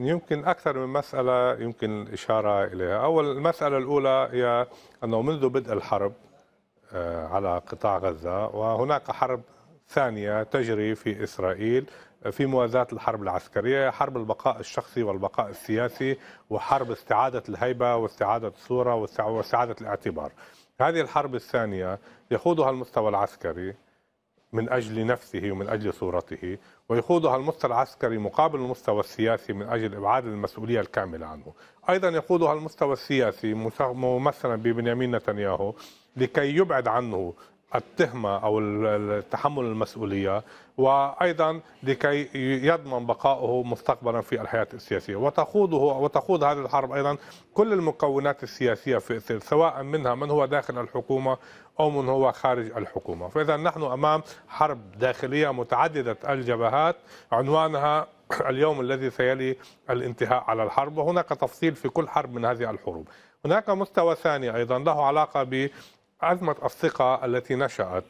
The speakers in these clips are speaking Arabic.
يمكن أكثر من مسألة يمكن الإشارة إليها أول المسألة الأولى هي أنه منذ بدء الحرب آه، على قطاع غزة وهناك حرب ثانية تجري في إسرائيل آه، في موازاة الحرب العسكرية حرب البقاء الشخصي والبقاء السياسي وحرب استعادة الهيبة واستعادة الصورة واستعادة الاعتبار هذه الحرب الثانية يخوضها المستوى العسكري من أجل نفسه ومن أجل صورته ويخوضها المستوى العسكري مقابل المستوى السياسي من أجل إبعاد المسؤولية الكاملة عنه أيضا يخوضها المستوى السياسي ممثلا ببنيامين نتنياهو لكي يبعد عنه التهمة أو تحمل المسؤولية وأيضا لكي يضمن بقائه مستقبلا في الحياة السياسية وتخوضه وتخوض هذه الحرب أيضا كل المكونات السياسية في إثير سواء منها من هو داخل الحكومة أو من هو خارج الحكومة فإذا نحن أمام حرب داخلية متعددة الجبهات عنوانها اليوم الذي سيلي الانتهاء على الحرب وهناك تفصيل في كل حرب من هذه الحروب هناك مستوى ثاني أيضا له علاقة أزمة الثقة التي نشأت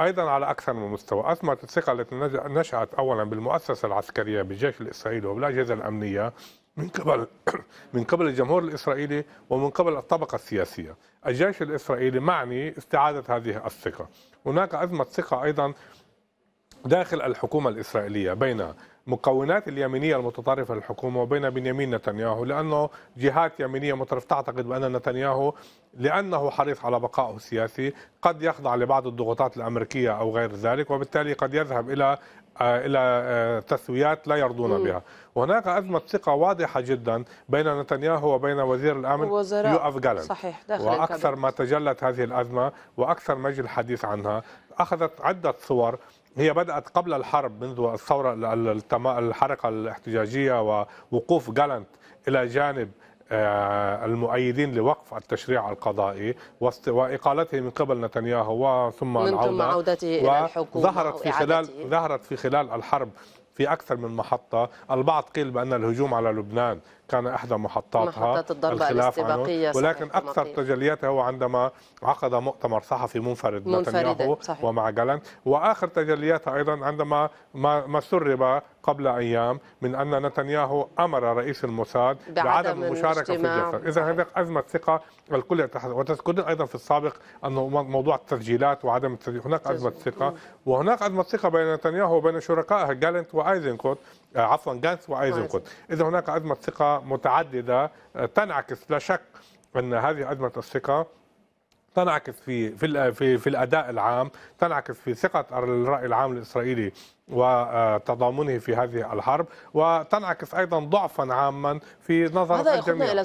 أيضا على أكثر من مستوى أزمة الثقة التي نشأت أولا بالمؤسسة العسكرية بالجيش الإسرائيلي وبالأجهزة الأمنية من قبل من قبل الجمهور الإسرائيلي ومن قبل الطبقة السياسية الجيش الإسرائيلي معني استعادة هذه الثقة هناك أزمة ثقة أيضا داخل الحكومة الإسرائيلية بين مكونات اليمينية المتطرفة للحكومة وبين بنيامين نتنياهو لأنه جهات يمينية متطرفة تعتقد بأن نتنياهو لأنه حريص على بقائه السياسي قد يخضع لبعض الضغوطات الأمريكية أو غير ذلك وبالتالي قد يذهب إلى آه، الى آه، تسويات لا يرضون بها وهناك ازمه ثقه واضحه جدا بين نتنياهو وبين وزير الامن يوآف جالنت صحيح داخل واكثر ما تجلت هذه الازمه واكثر ما الحديث عنها اخذت عده صور هي بدأت قبل الحرب منذ الثورة الحركة الاحتجاجية ووقوف جالنت إلى جانب آه، المؤيدين لوقف التشريع القضائي واقالته من قبل نتنياهو ثم العوده ثم ظهرت في خلال ظهرت في خلال الحرب في أكثر من محطة البعض قيل بأن الهجوم على لبنان كان إحدى محطاتها محطات الضربة الاستباقية ولكن أكثر تجلياتها هو عندما عقد مؤتمر صحفي منفرد نتنياهو ومع جالنت وآخر تجلياتها أيضا عندما ما سرب قبل أيام من أن نتنياهو أمر رئيس الموساد بعدم, المشاركة في الجلسة إذا هذه أزمة ثقة الكل يتحدث وتذكرين ايضا في السابق انه موضوع التسجيلات وعدم التسجيل هناك ازمه ثقه وهناك ازمه ثقه بين نتنياهو وبين شركائه جالنت وايزنكوت آه، عفوا جالنت وايزنكوت اذا هناك ازمه ثقه متعدده آه، تنعكس لا شك ان هذه ازمه الثقه تنعكس في في في في الاداء العام، تنعكس في ثقه الراي العام الاسرائيلي وتضامنه في هذه الحرب، وتنعكس ايضا ضعفا عاما في نظر هذا الجميع.